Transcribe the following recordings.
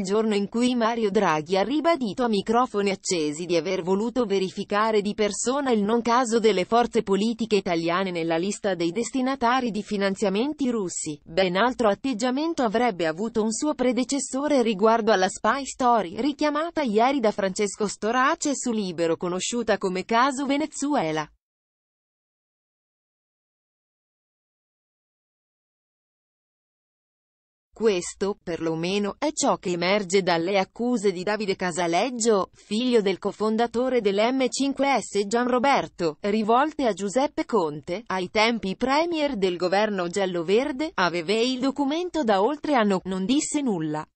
il giorno in cui Mario Draghi ha ribadito a microfoni accesi di aver voluto verificare di persona il non caso delle forze politiche italiane nella lista dei destinatari di finanziamenti russi, ben altro atteggiamento avrebbe avuto un suo predecessore riguardo alla spy story richiamata ieri da Francesco Storace su Libero conosciuta come caso Venezuela. Questo, perlomeno, è ciò che emerge dalle accuse di Davide Casaleggio, figlio del cofondatore dell'M5S Gianroberto, rivolte a Giuseppe Conte, ai tempi premier del governo giallo-verde, aveva il documento da oltre anno, non disse nulla.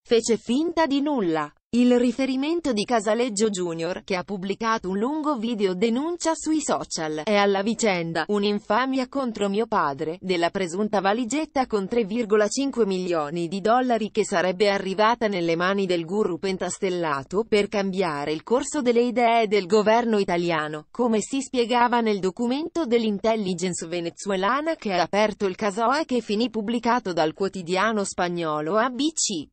Fece finta di nulla. Il riferimento di Casaleggio Junior, che ha pubblicato un lungo video denuncia sui social, è alla vicenda, un'infamia contro mio padre, della presunta valigetta con 3,5 milioni di dollari che sarebbe arrivata nelle mani del guru pentastellato, per cambiare il corso delle idee del governo italiano, come si spiegava nel documento dell'intelligence venezuelana che ha aperto il caso e che finì pubblicato dal quotidiano spagnolo ABC.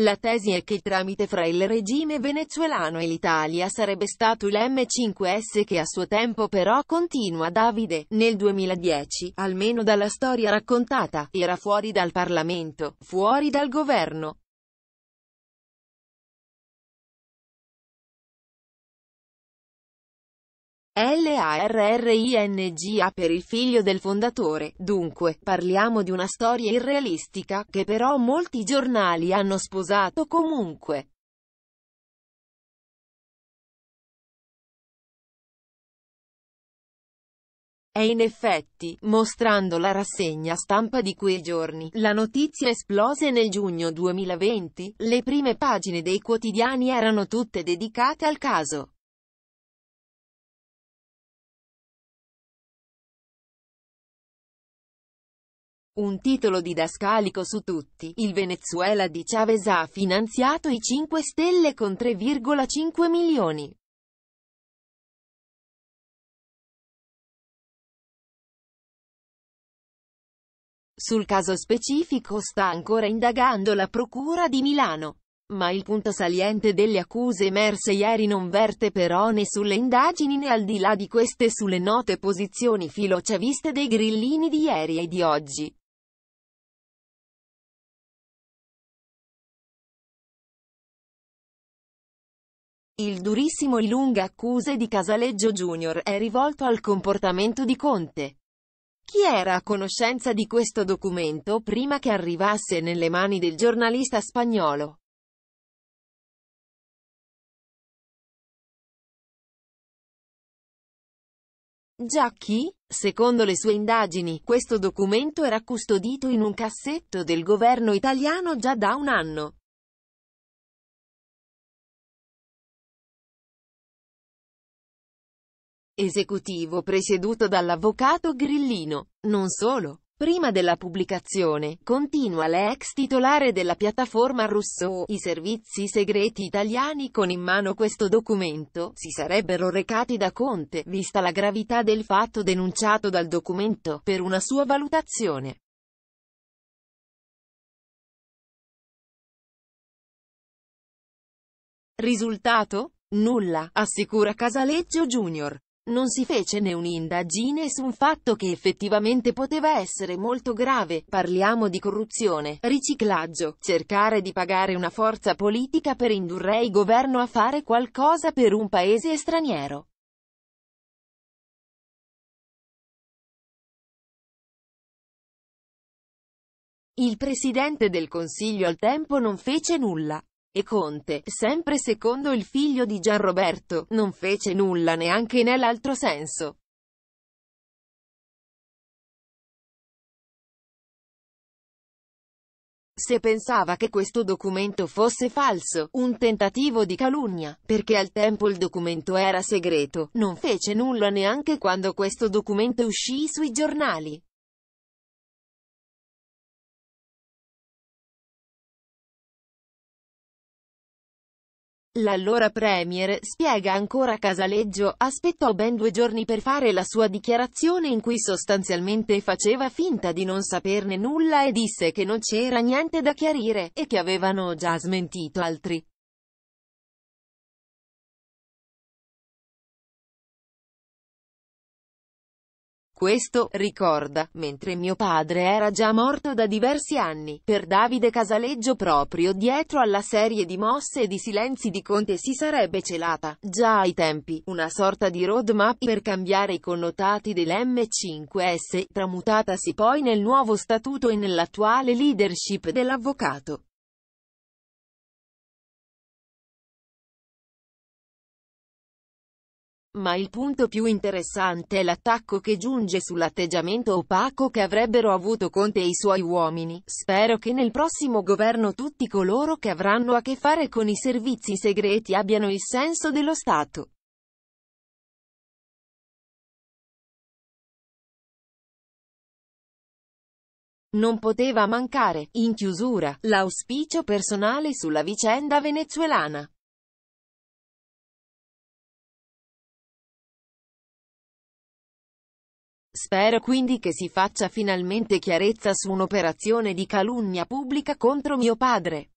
La tesi è che il tramite fra il regime venezuelano e l'Italia sarebbe stato l'M5S che a suo tempo però, continua Davide, nel 2010, almeno dalla storia raccontata, era fuori dal Parlamento, fuori dal governo, L-A-R-R-I-N-G-A per il figlio del fondatore, dunque, parliamo di una storia irrealistica, che però molti giornali hanno sposato comunque. E in effetti, mostrando la rassegna stampa di quei giorni, la notizia esplose nel giugno 2020, le prime pagine dei quotidiani erano tutte dedicate al caso. Un titolo didascalico su tutti, il Venezuela di Chavez ha finanziato i 5 Stelle con 3,5 milioni. Sul caso specifico sta ancora indagando la Procura di Milano. Ma il punto saliente delle accuse emerse ieri non verte però né sulle indagini né al di là di queste sulle note posizioni filoceviste dei grillini di ieri e di oggi. Il durissimo e lunga accuse di Casaleggio Junior è rivolto al comportamento di Conte. Chi era a conoscenza di questo documento prima che arrivasse nelle mani del giornalista spagnolo? Già chi, secondo le sue indagini, questo documento era custodito in un cassetto del governo italiano già da un anno. esecutivo presieduto dall'avvocato Grillino. Non solo. Prima della pubblicazione, continua l'ex titolare della piattaforma Rousseau, i servizi segreti italiani con in mano questo documento, si sarebbero recati da Conte, vista la gravità del fatto denunciato dal documento, per una sua valutazione. Risultato? Nulla, assicura Casaleggio Junior. Non si fece né un'indagine su un fatto che effettivamente poteva essere molto grave, parliamo di corruzione, riciclaggio, cercare di pagare una forza politica per indurre il governo a fare qualcosa per un paese straniero. Il Presidente del Consiglio al tempo non fece nulla. E Conte, sempre secondo il figlio di Gianroberto, non fece nulla neanche nell'altro senso. se pensava che questo documento fosse falso, un tentativo di calunnia, perché al tempo il documento era segreto, non fece nulla neanche quando questo documento uscì sui giornali. L'allora Premier spiega ancora Casaleggio, aspettò ben due giorni per fare la sua dichiarazione in cui sostanzialmente faceva finta di non saperne nulla e disse che non c'era niente da chiarire, e che avevano già smentito altri Questo, ricorda, mentre mio padre era già morto da diversi anni, per Davide Casaleggio proprio dietro alla serie di mosse e di silenzi di Conte si sarebbe celata, già ai tempi, una sorta di roadmap per cambiare i connotati dell'M5S, tramutatasi poi nel nuovo statuto e nell'attuale leadership dell'avvocato. Ma il punto più interessante è l'attacco che giunge sull'atteggiamento opaco che avrebbero avuto Conte e i suoi uomini. Spero che nel prossimo governo tutti coloro che avranno a che fare con i servizi segreti abbiano il senso dello Stato. Non poteva mancare, in chiusura, l'auspicio personale sulla vicenda venezuelana. Spero quindi che si faccia finalmente chiarezza su un'operazione di calunnia pubblica contro mio padre.